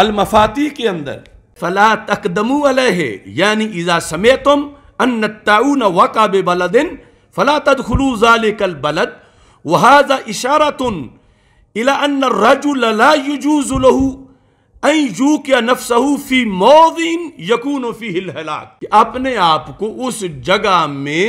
अलमफाती के अंदर फला तकदमु अलह यानी इजा समय तुम अन न वक़ा बलदिन फला तद जाल कल बलद वहा इशारा तुन इला अन रजुला युजूजुलहू जू क्या नफसहू फी मोदिन यकून फी हिल हलाक अपने आप को उस जगह में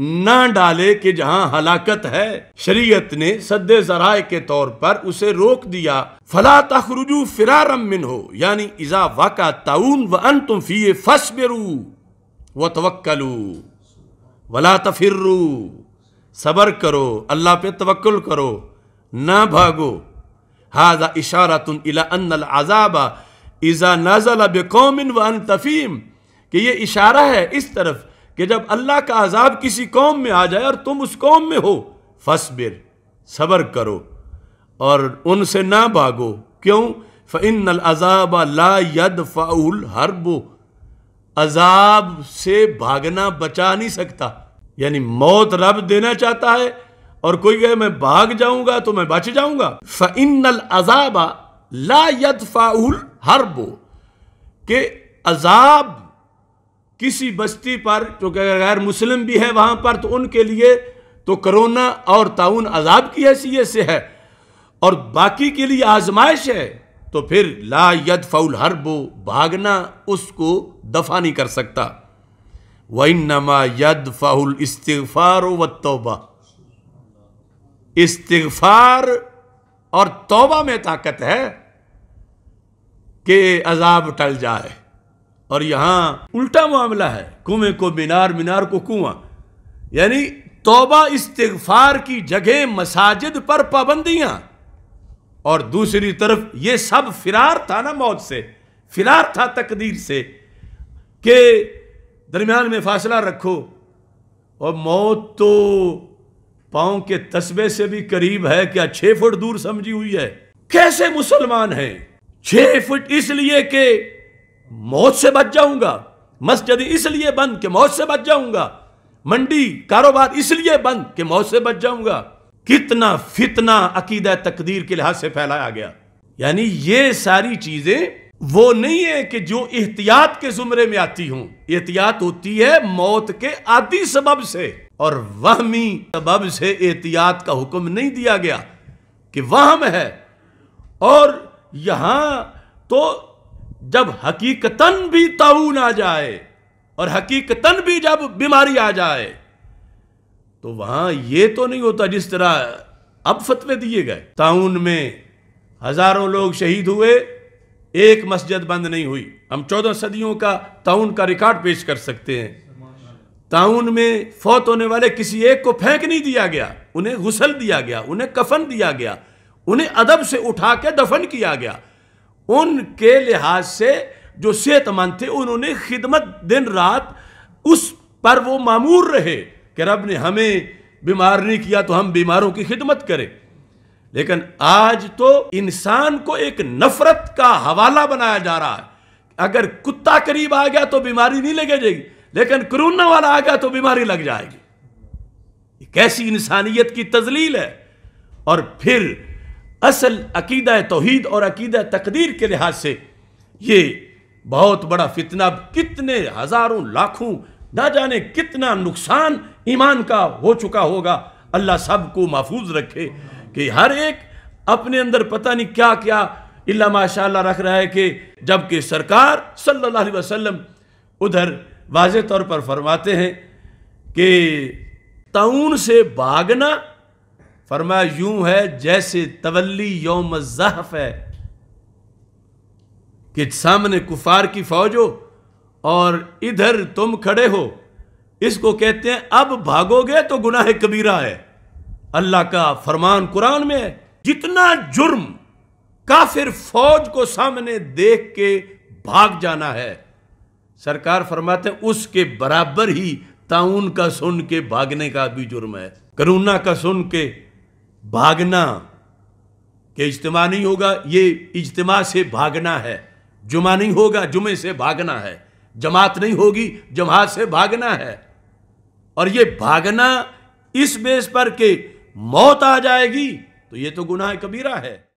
ना डाले कि जहां हलाकत है शरीयत ने सदे जराए के तौर पर उसे रोक दिया फला तखरुजू फिरारम मिन हो यानी इजा वाका ताउन व अन तुम फी बेरू व तवक्लू वला तफिर्रू सबर करो अल्लाह पे तवक्ल करो ना भागो हाजा इशारा तुन इला अन आजाबा इजा नाजला बेकौमिन व अन तफीम कि ये इशारा है इस तरफ कि जब अल्लाह का अजाब किसी कौम में आ जाए और तुम उस कौम में हो फसबिर सबर करो और उनसे ना भागो क्यों फ़िन अजाब ला यद फ़ाउल हरबो अजाब से भागना बचा नहीं सकता यानी मौत रब देना चाहता है और कोई कहे मैं भाग जाऊंगा तो मैं बच जाऊंगा फ़िन अजाबा ला यद फ़ाउल हरबो के अजाब किसी बस्ती पर जो गैर मुस्लिम भी है वहाँ पर तो उनके लिए तो करोना और ताउन अजाब की हैसियत से है और बाकी के लिए आजमाइश है तो फिर ला यद फाउल वो भागना उसको दफा नहीं कर सकता वही नमा यद फाउल इस्तफार व तोबा इस्तफार और तोबा में ताकत है कि अजाब टल जाए और यहाँ उल्टा मामला है कुएं को मीनार मीनार को कुआं यानी तोबा इस्तफार की जगह मसाजिद पर पाबंदियां और दूसरी तरफ यह सब फिरार था ना मौत से फिरार था तकदीर से के दरमियान में फासला रखो और मौत तो पाओ के तस्बे से भी करीब है क्या छह फुट दूर समझी हुई है कैसे मुसलमान हैं छह फुट इसलिए कि मौत से बच जाऊंगा मस्जिद इसलिए बंद कि मौत से बच जाऊंगा मंडी कारोबार इसलिए बंद कि मौत से बच जाऊंगा कितना फितना अकीद तकदीर के लिहाज से फैलाया गया यानी ये सारी चीजें वो नहीं है कि जो एहतियात के जुमरे में आती हूं एहतियात होती है मौत के आदि सबब से और वहमी सबब से एहतियात का हुक्म नहीं दिया गया कि वहम है और यहां तो जब हकीकतन भी ताउन आ जाए और हकीकतन भी जब बीमारी आ जाए तो वहां ये तो नहीं होता जिस तरह अब फतवे दिए गए ताउन में हजारों लोग शहीद हुए एक मस्जिद बंद नहीं हुई हम चौदह सदियों का ताउन का रिकॉर्ड पेश कर सकते हैं ताउन में फौत होने वाले किसी एक को फेंक नहीं दिया गया उन्हें गुसल दिया गया उन्हें कफन दिया गया उन्हें अदब से उठा के दफन किया गया उनके लिहाज से जो सेहतमंद थे उन्होंने खिदमत दिन रात उस पर वो मामूर रहे कि रब ने हमें बीमार नहीं किया तो हम बीमारों की खिदमत करें लेकिन आज तो इंसान को एक नफरत का हवाला बनाया जा रहा है अगर कुत्ता करीब आ गया तो बीमारी नहीं लगे जाएगी लेकिन कोरोना वाला आ गया तो बीमारी लग जाएगी कैसी इंसानियत की तजलील है और फिर असल अकीद तोहद और अकीद तकदीर के लिहाज से ये बहुत बड़ा फितना कितने हज़ारों लाखों ना जाने कितना नुकसान ईमान का हो चुका होगा अल्लाह सब को महफूज रखे कि हर एक अपने अंदर पता नहीं क्या क्या इल्ला माशा रख रहा है कि जबकि सरकार सल्लल्लाहु अलैहि वसल्लम उधर वाज तौर पर फरमाते हैं कि ताउन से भागना फरमा यूं है जैसे तवली योम जहफ है कि सामने कुफार की फौज हो और इधर तुम खड़े हो इसको कहते हैं अब भागोगे तो गुनाह कबीरा है अल्लाह का फरमान कुरान में है जितना जुर्म काफिर फौज को सामने देख के भाग जाना है सरकार फरमाते हैं उसके बराबर ही ताउन का सुन के भागने का भी जुर्म है करुणा का सुन के भागना के इज्तम नहीं होगा ये इज्तम से भागना है जुमा नहीं होगा जुमे से भागना है जमात नहीं होगी जमात से भागना है और ये भागना इस बेस पर के मौत आ जाएगी तो ये तो गुनाह कबीरा है